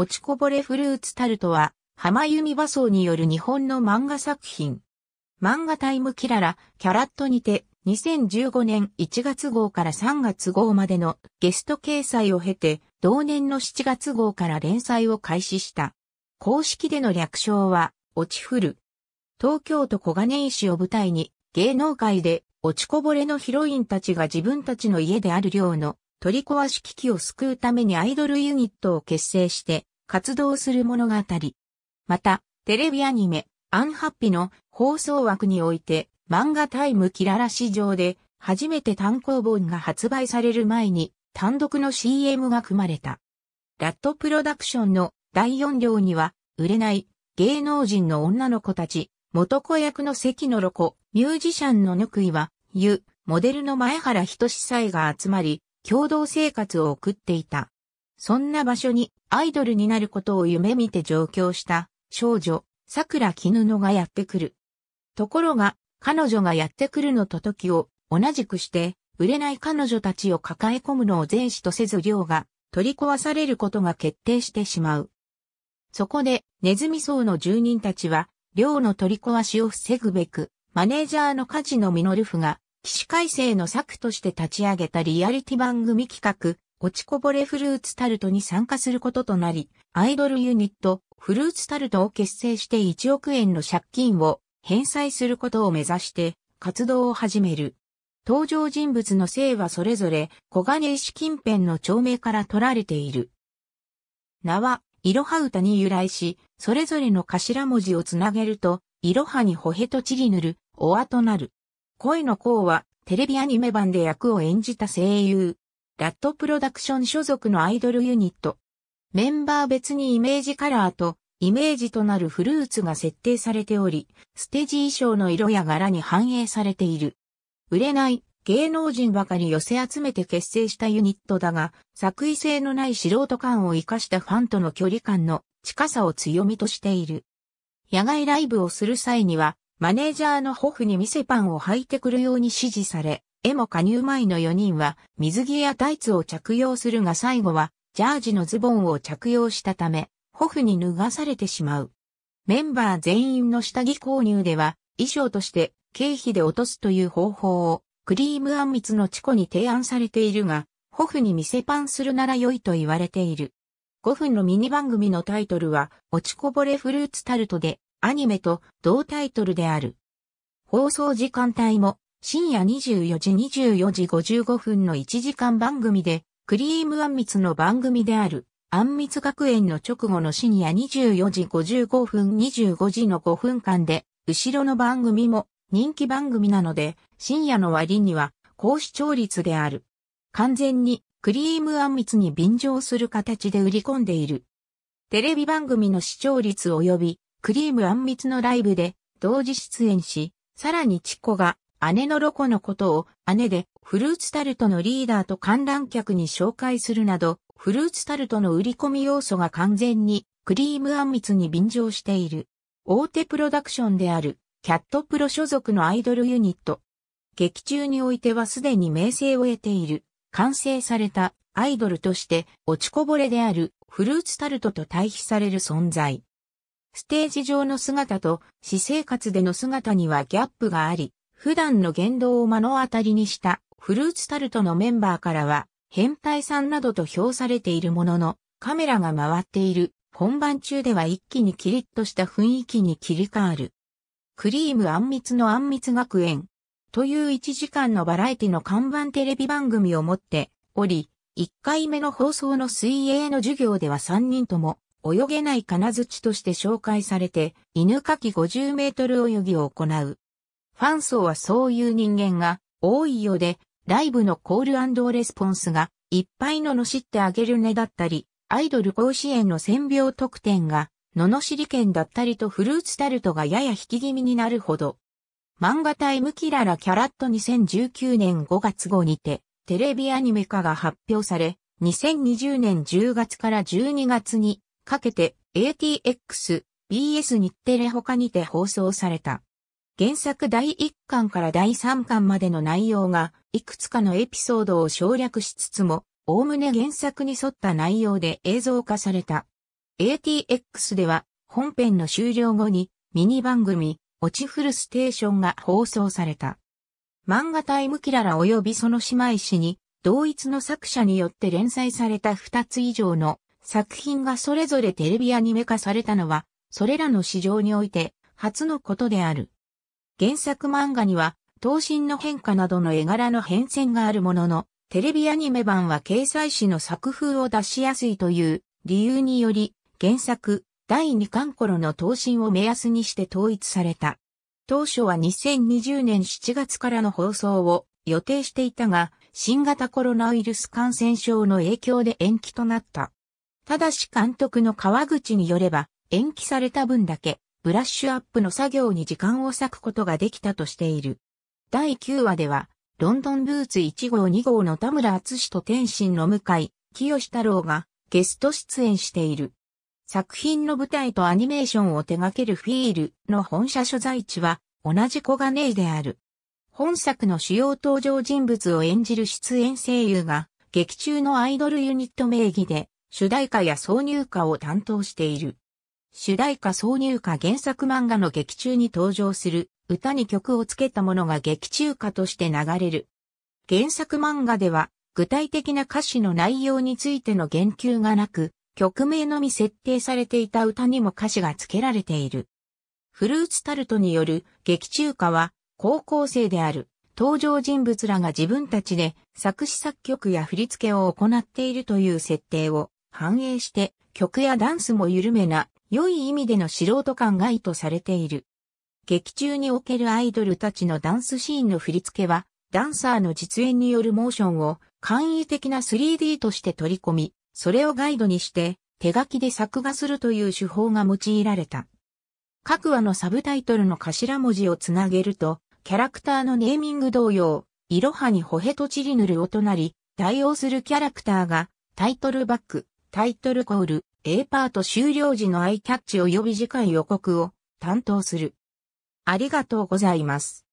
落ちこぼれフルーツタルトは、浜弓馬荘による日本の漫画作品。漫画タイムキララ、キャラットにて、2015年1月号から3月号までのゲスト掲載を経て、同年の7月号から連載を開始した。公式での略称は、落ちふる。東京都小金井市を舞台に、芸能界で落ちこぼれのヒロインたちが自分たちの家である寮の取り壊し危機を救うためにアイドルユニットを結成して活動する物語。また、テレビアニメ、アンハッピの放送枠において、漫画タイムキララ市場で、初めて単行本が発売される前に、単独の CM が組まれた。ラットプロダクションの第4両には、売れない芸能人の女の子たち、元子役の関のロコ、ミュージシャンのぬくいは、ゆ、モデルの前原しさ祭が集まり、共同生活を送っていた。そんな場所にアイドルになることを夢見て上京した少女、桜絹野がやってくる。ところが、彼女がやってくるのと時を同じくして、売れない彼女たちを抱え込むのを前死とせず量が取り壊されることが決定してしまう。そこで、ネズミ層の住人たちは、寮の取り壊しを防ぐべく、マネージャーのカジノミノルフが、騎士改正の策として立ち上げたリアリティ番組企画、落ちこぼれフルーツタルトに参加することとなり、アイドルユニット、フルーツタルトを結成して1億円の借金を返済することを目指して活動を始める。登場人物の姓はそれぞれ小金石近辺の町名から取られている。名は、いろは歌に由来し、それぞれの頭文字をつなげると、いろはにほへとちりぬる、おわとなる。声の子は、テレビアニメ版で役を演じた声優、ラットプロダクション所属のアイドルユニット。メンバー別にイメージカラーとイメージとなるフルーツが設定されており、ステージ衣装の色や柄に反映されている。売れない芸能人ばかり寄せ集めて結成したユニットだが、作為性のない素人感を活かしたファンとの距離感の近さを強みとしている。野外ライブをする際には、マネージャーのホフに店パンを履いてくるように指示され、エモ加入前の4人は水着やタイツを着用するが最後はジャージのズボンを着用したため、ホフに脱がされてしまう。メンバー全員の下着購入では衣装として経費で落とすという方法をクリームあんみつのチコに提案されているが、ホフに見せパンするなら良いと言われている。5分のミニ番組のタイトルは、落ちこぼれフルーツタルトで、アニメと同タイトルである。放送時間帯も深夜24時24時55分の1時間番組で、クリームあんみつの番組である、あんみつ学園の直後の深夜24時55分25時の5分間で、後ろの番組も人気番組なので、深夜の割には高視聴率である。完全にクリームあんみつに便乗する形で売り込んでいる。テレビ番組の視聴率及びクリームあんみつのライブで同時出演し、さらにチコが姉のロコのことを姉でフルーツタルトのリーダーと観覧客に紹介するなど、フルーツタルトの売り込み要素が完全にクリームあんみつに便乗している。大手プロダクションであるキャットプロ所属のアイドルユニット。劇中においてはすでに名声を得ている。完成されたアイドルとして落ちこぼれであるフルーツタルトと対比される存在。ステージ上の姿と私生活での姿にはギャップがあり、普段の言動を目の当たりにしたフルーツタルトのメンバーからは、変態さんなどと評されているものの、カメラが回っている本番中では一気にキリッとした雰囲気に切り替わる。クリームあんみつのあんみつ学園という1時間のバラエティの看板テレビ番組を持っており、1回目の放送の水泳の授業では3人とも泳げない金槌として紹介されて、犬かき50メートル泳ぎを行う。ファン層はそういう人間が多いようで、ライブのコールレスポンスがいっぱいののしってあげるねだったり、アイドル甲子園の選秒特典が、ののしり券だったりとフルーツタルトがやや引き気味になるほど。漫画タイムキララキャラット2019年5月号にて、テレビアニメ化が発表され、2020年10月から12月にかけて ATX、BS 日テレ他にて放送された。原作第1巻から第3巻までの内容が、いくつかのエピソードを省略しつつも、おおむね原作に沿った内容で映像化された。ATX では、本編の終了後に、ミニ番組、落ちフルステーションが放送された。漫画タイムキララ及びその姉妹誌に、同一の作者によって連載された2つ以上の作品がそれぞれテレビアニメ化されたのは、それらの市場において初のことである。原作漫画には、刀身の変化などの絵柄の変遷があるものの、テレビアニメ版は掲載誌の作風を出しやすいという理由により、原作第2巻頃の刀身を目安にして統一された。当初は2020年7月からの放送を予定していたが、新型コロナウイルス感染症の影響で延期となった。ただし監督の川口によれば、延期された分だけ、ブラッシュアップの作業に時間を割くことができたとしている。第9話では、ロンドンブーツ1号2号の田村厚史と天心の向井、清太郎がゲスト出演している。作品の舞台とアニメーションを手掛けるフィールの本社所在地は同じ小金井である。本作の主要登場人物を演じる出演声優が劇中のアイドルユニット名義で主題歌や挿入歌を担当している。主題歌挿入歌原作漫画の劇中に登場する歌に曲をつけたものが劇中歌として流れる。原作漫画では具体的な歌詞の内容についての言及がなく、曲名のみ設定されていた歌にも歌詞が付けられている。フルーツタルトによる劇中歌は高校生である登場人物らが自分たちで作詞作曲や振り付けを行っているという設定を反映して曲やダンスも緩めな良い意味での素人感が意図されている。劇中におけるアイドルたちのダンスシーンの振り付けは、ダンサーの実演によるモーションを簡易的な 3D として取り込み、それをガイドにして手書きで作画するという手法が用いられた。各話のサブタイトルの頭文字をつなげると、キャラクターのネーミング同様、イロハにほへとちりぬるをとなり、代用するキャラクターがタイトルバック、タイトルコール、A パート終了時のアイキャッチ及び次回予告を担当する。ありがとうございます。